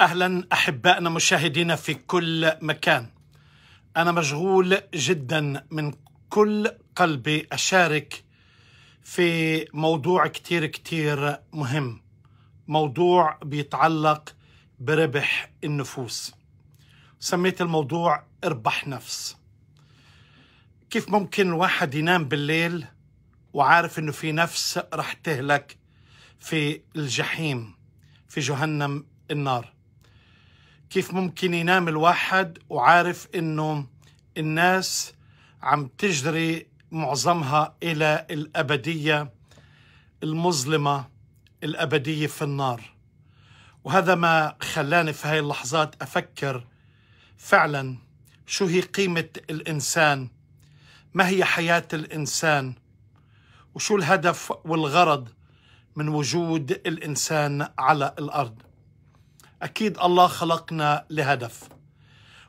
اهلا احبائنا مشاهدينا في كل مكان انا مشغول جدا من كل قلبي اشارك في موضوع كتير كتير مهم موضوع بيتعلق بربح النفوس سميت الموضوع اربح نفس كيف ممكن الواحد ينام بالليل وعارف انه في نفس رح تهلك في الجحيم في جهنم النار كيف ممكن ينام الواحد وعارف انه الناس عم تجري معظمها الى الابديه المظلمه الابديه في النار وهذا ما خلاني في هاي اللحظات افكر فعلا شو هي قيمه الانسان ما هي حياه الانسان وشو الهدف والغرض من وجود الانسان على الارض أكيد الله خلقنا لهدف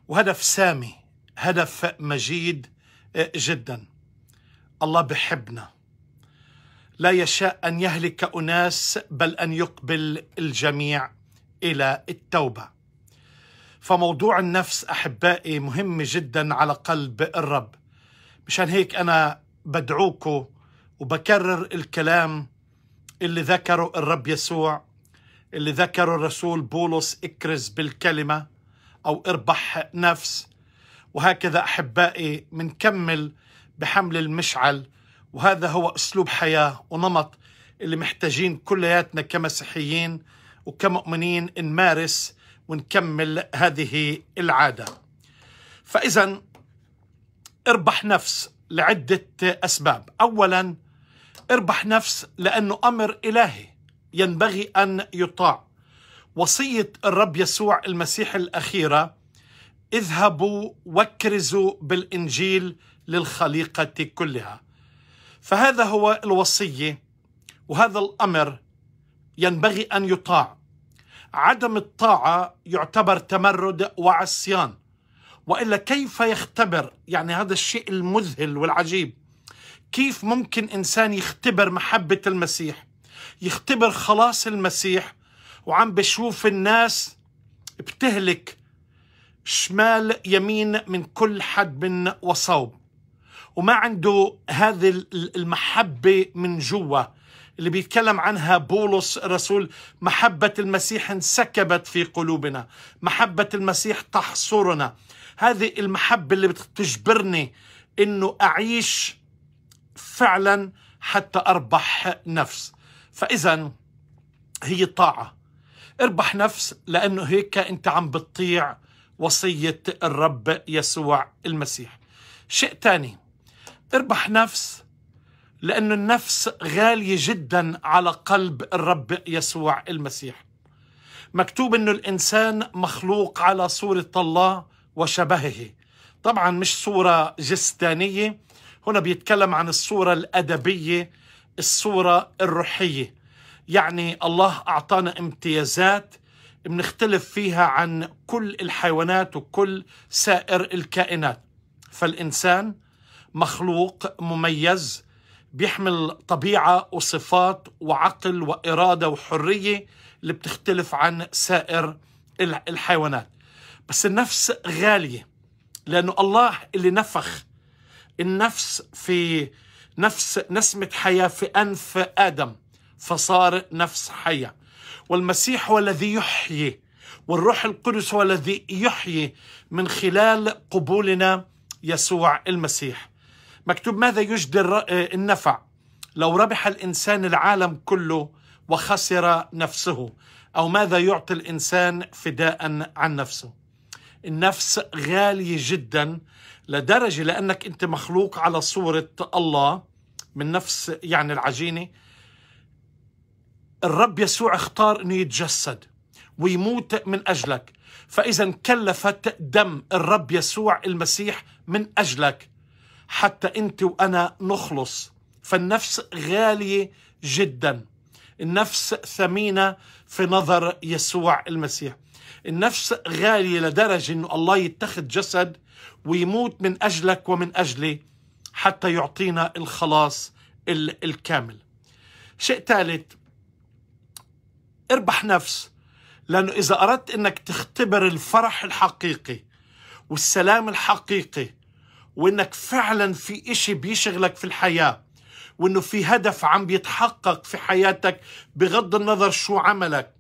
وهدف سامي هدف مجيد آه، جدا الله بحبنا لا يشاء أن يهلك أناس بل أن يقبل الجميع إلى التوبة فموضوع النفس أحبائي مهم جدا على قلب الرب مشان هيك أنا بدعوكم وبكرر الكلام اللي ذكره الرب يسوع اللي ذكروا الرسول بولس اكرز بالكلمة أو اربح نفس وهكذا أحبائي منكمل بحمل المشعل وهذا هو أسلوب حياة ونمط اللي محتاجين كلياتنا كمسيحيين وكمؤمنين نمارس ونكمل هذه العادة فإذا اربح نفس لعدة أسباب أولا اربح نفس لأنه أمر إلهي ينبغي أن يطاع وصية الرب يسوع المسيح الأخيرة اذهبوا وكرزوا بالإنجيل للخليقة كلها فهذا هو الوصية وهذا الأمر ينبغي أن يطاع عدم الطاعة يعتبر تمرد وعصيان وإلا كيف يختبر يعني هذا الشيء المذهل والعجيب كيف ممكن إنسان يختبر محبة المسيح يختبر خلاص المسيح وعم بشوف الناس بتهلك شمال يمين من كل حد من وصوب وما عنده هذه المحبة من جوا اللي بيتكلم عنها بولس رسول محبة المسيح انسكبت في قلوبنا محبة المسيح تحصرنا هذه المحبة اللي بتجبرني انه اعيش فعلا حتى اربح نفس فإذا هي الطاعة اربح نفس لأنه هيك أنت عم بتطيع وصية الرب يسوع المسيح شيء ثاني اربح نفس لأن النفس غالية جدا على قلب الرب يسوع المسيح مكتوب أنه الإنسان مخلوق على صورة الله وشبهه طبعا مش صورة جسدانية هنا بيتكلم عن الصورة الأدبية الصورة الروحية يعني الله أعطانا امتيازات بنختلف فيها عن كل الحيوانات وكل سائر الكائنات فالإنسان مخلوق مميز بيحمل طبيعة وصفات وعقل وإرادة وحرية اللي بتختلف عن سائر الحيوانات بس النفس غالية لأنه الله اللي نفخ النفس في نفس نسمة حياة في أنف آدم فصار نفس حياة والمسيح هو الذي يحيي والروح القدس هو الذي يحيي من خلال قبولنا يسوع المسيح مكتوب ماذا يجدي آه، النفع لو ربح الإنسان العالم كله وخسر نفسه أو ماذا يعطي الإنسان فداء عن نفسه النفس غالية جدا لدرجة لأنك أنت مخلوق على صورة الله من نفس يعني العجينه الرب يسوع اختار انه يتجسد ويموت من اجلك فاذا كلفت دم الرب يسوع المسيح من اجلك حتى انت وانا نخلص فالنفس غاليه جدا النفس ثمينه في نظر يسوع المسيح النفس غاليه لدرجه انه الله يتخذ جسد ويموت من اجلك ومن اجلي حتى يعطينا الخلاص الكامل شيء ثالث اربح نفس لأنه إذا أردت أنك تختبر الفرح الحقيقي والسلام الحقيقي وإنك فعلا في إشي بيشغلك في الحياة وإنه في هدف عم بيتحقق في حياتك بغض النظر شو عملك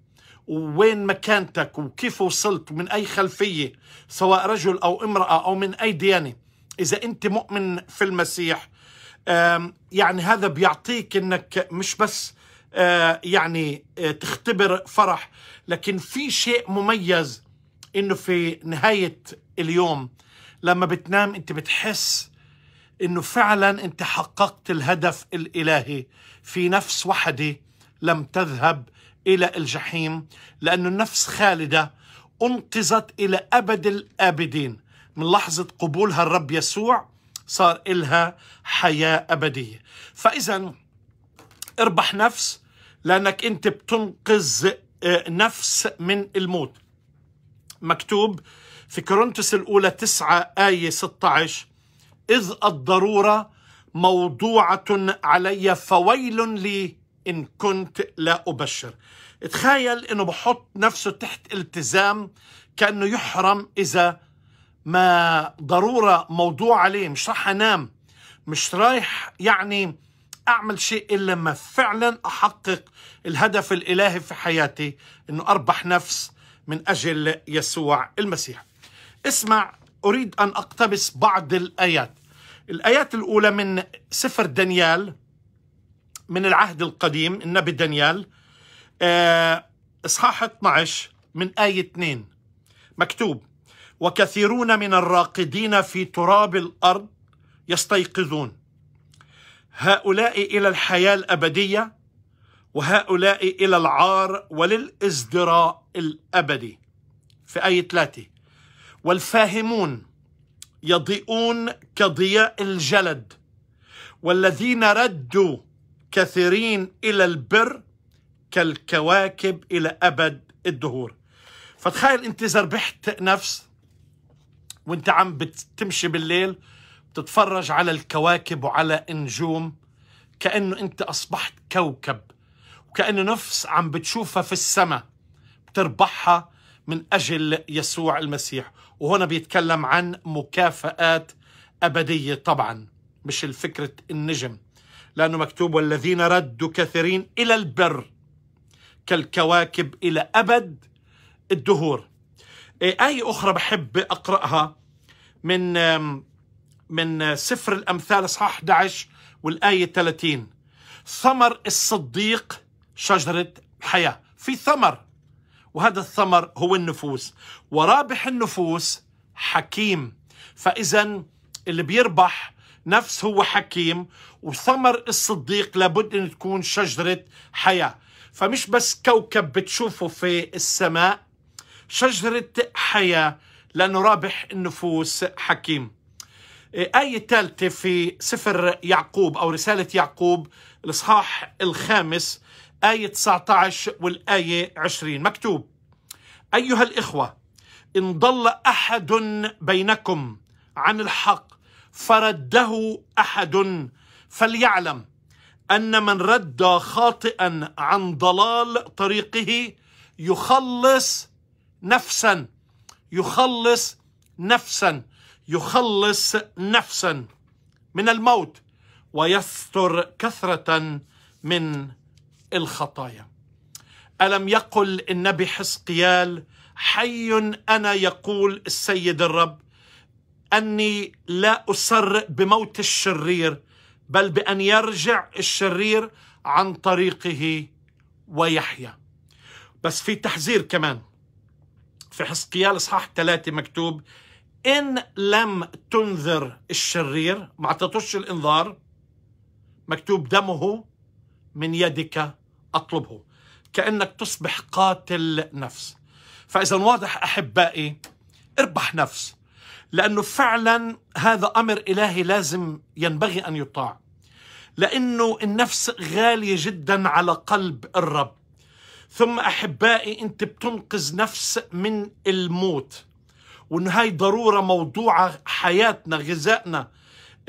وين مكانتك وكيف وصلت ومن أي خلفية سواء رجل أو امرأة أو من أي ديانة إذا أنت مؤمن في المسيح يعني هذا بيعطيك أنك مش بس آه، يعني آه، تختبر فرح لكن في شيء مميز أنه في نهاية اليوم لما بتنام أنت بتحس أنه فعلا أنت حققت الهدف الإلهي في نفس وحدة لم تذهب إلى الجحيم لأن النفس خالدة أنقذت إلى أبد الآبدين من لحظة قبولها الرب يسوع صار إلها حياة أبدية فإذا اربح نفس لأنك أنت بتنقذ آه، نفس من الموت مكتوب في كورنثوس الأولى 9 آية 16 إذ الضرورة موضوعة علي فويل لي إن كنت لا أبشر تخيل إنه بحط نفسه تحت التزام كأنه يحرم إذا ما ضروره موضوع عليه مش راح انام مش رايح يعني اعمل شيء الا لما فعلا احقق الهدف الالهي في حياتي انه اربح نفس من اجل يسوع المسيح. اسمع اريد ان اقتبس بعض الايات. الايات الاولى من سفر دانيال من العهد القديم النبي دانيال آه، اصحاح 12 من ايه 2 مكتوب وكثيرون من الراقدين في تراب الارض يستيقظون هؤلاء الى الحياه الابديه وهؤلاء الى العار وللازدراء الابدي في اي ثلاثه والفاهمون يضيئون كضياء الجلد والذين ردوا كثيرين الى البر كالكواكب الى ابد الدهور فتخيل انت اذا ربحت نفس وانت عم بتمشي بالليل بتتفرج على الكواكب وعلى النجوم كأنه انت أصبحت كوكب وكأنه نفس عم بتشوفها في السماء بتربحها من أجل يسوع المسيح وهنا بيتكلم عن مكافآت أبدية طبعا مش الفكرة النجم لأنه مكتوب والذين ردوا كثيرين إلى البر كالكواكب إلى أبد الدهور إيه،, آية أخرى بحب أقرأها من من سفر الأمثال صح 11 والآية 30 ثمر الصديق شجرة حياة في ثمر وهذا الثمر هو النفوس ورابح النفوس حكيم فإذا اللي بيربح نفس هو حكيم وثمر الصديق لابد أن تكون شجرة حياة فمش بس كوكب بتشوفه في السماء شجرة حياة لأنه رابح النفوس حكيم إيه،, آية ثالثة في سفر يعقوب أو رسالة يعقوب الإصحاح الخامس آية 19 والآية 20 مكتوب أيها الإخوة إن ضل أحد بينكم عن الحق فرده أحد فليعلم أن من رد خاطئا عن ضلال طريقه يخلص نفسا يخلص نفسا يخلص نفسا من الموت ويستر كثرة من الخطايا ألم يقل النبي حسقيال حي أنا يقول السيد الرب أني لا أسر بموت الشرير بل بأن يرجع الشرير عن طريقه ويحيا بس في تحذير كمان في حسقيال اصحاح ثلاثة مكتوب إن لم تنذر الشرير ما اعطيتوش الإنذار مكتوب دمه من يدك أطلبه كأنك تصبح قاتل نفس فإذا واضح أحبائي اربح نفس لأنه فعلا هذا أمر إلهي لازم ينبغي أن يطاع لأنه النفس غالية جدا على قلب الرب ثم احبائي انت بتنقذ نفس من الموت وان هاي ضروره موضوعه حياتنا غذائنا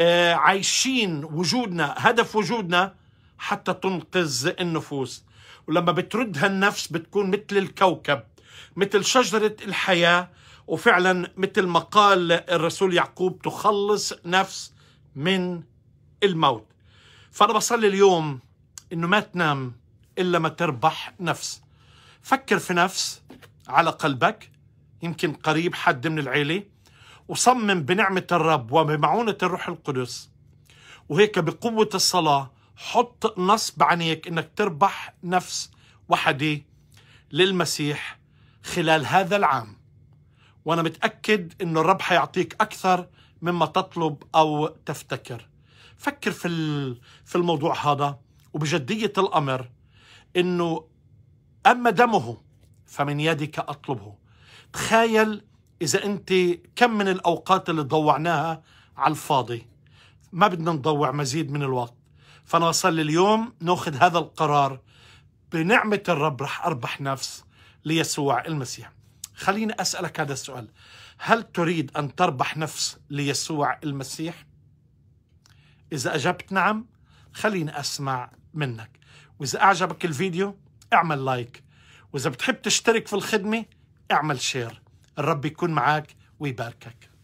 آه، عايشين وجودنا هدف وجودنا حتى تنقذ النفوس ولما بتردها النفس بتكون مثل الكوكب مثل شجره الحياه وفعلا مثل ما قال الرسول يعقوب تخلص نفس من الموت فانا بصلي اليوم انه ما تنام إلا ما تربح نفس فكر في نفس على قلبك يمكن قريب حد من العيلة وصمم بنعمة الرب وبمعونة الروح القدس وهيك بقوة الصلاة حط نصب عينيك انك تربح نفس وحدة للمسيح خلال هذا العام وانا متأكد انه الرب حيعطيك اكثر مما تطلب او تفتكر فكر في في الموضوع هذا وبجدية الامر انه اما دمه فمن يدك اطلبه تخيل اذا انت كم من الاوقات اللي ضوعناها على الفاضي ما بدنا نضوع مزيد من الوقت فانا اصلي اليوم ناخذ هذا القرار بنعمه الرب رح اربح نفس ليسوع المسيح خليني اسالك هذا السؤال هل تريد ان تربح نفس ليسوع المسيح اذا اجبت نعم خليني اسمع منك وإذا أعجبك الفيديو اعمل لايك وإذا بتحب تشترك في الخدمة اعمل شير الرب يكون معك ويباركك